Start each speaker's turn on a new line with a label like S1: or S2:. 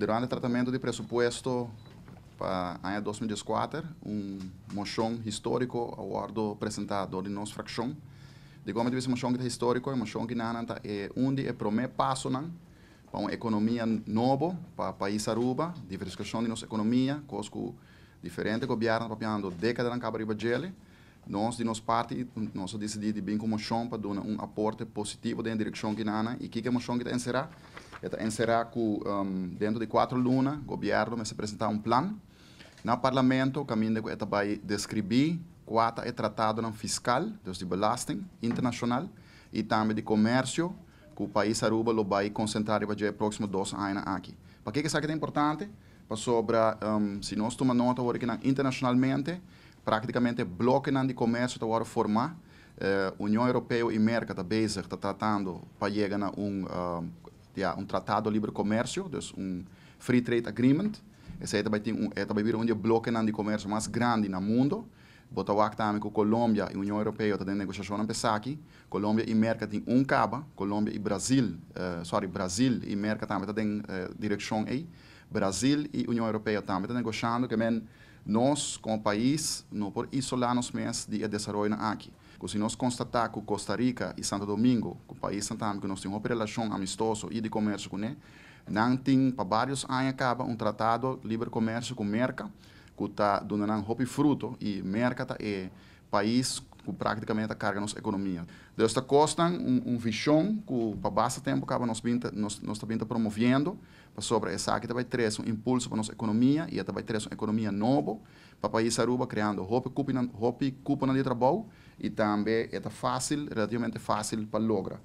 S1: durante o tratamento de presupuesto para ano 2004, um moção histórico awardo apresentado de nossa fração. De como tivesse moção que eh, é histórico, moção que não é dia, é primeiro passo para uma economia nova para o país Aruba, diversificação de nossa economia, coisas que diferentes governos papiando décadas na Cabariba Gele. Nós, de nossa parte, nós decidimos de bem com moção para dar um aporte positivo da direção que nana e que que moção que está encerrar em será que um, dentro de quatro lunas, o governo vai apresentar um plano. No parlamento, o caminho que vai descrever quanto é tratado no fiscal, dos de belasting internacional, e também de comércio, que o país Aruba vai concentrar para os próximos dois anos aqui. Para que isso aqui é importante? Para sobre, um, se nós tomamos nota agora que internacionalmente, praticamente bloco de comércio está agora formar, uh, eh, União Europeia e América estão está tratando para chegar a um, uh, há ah, um tratado de livre comércio, dus um free trade agreement. Esse é também um, é também um bloco é de comércio mais grande no mundo. botou Botawak também com Colômbia e União Europeia está tendo negociação a aqui. Colômbia e América tem um caba. Colômbia e Brasil, uh, sorry, Brasil e América também está tendo uh, eh, direção aí. Brasil e União Europeia também estão tá negociando que men nós, como país, não podemos isolar nos meios de desenvolvimento aqui. Porque se nós constatar que Costa Rica e Santo Domingo, com o país Santa que nós temos uma relação amistosa e de comércio com ele, não tem, para vários anos, acaba um tratado de livre comércio com Merca, que está dando um fruto, e Merca está... Eh, é, país com praticamente a carga nossa economia. Desta costa, um, um vichão que para bastante tempo acaba nos vinta, nos, nos vinta tá promovendo, para sobre essa que vai ter um impulso para nossa economia e vai ter uma economia nova para o país Aruba, criando roupa e cupa de trabalho e também é fácil, relativamente fácil para lograr.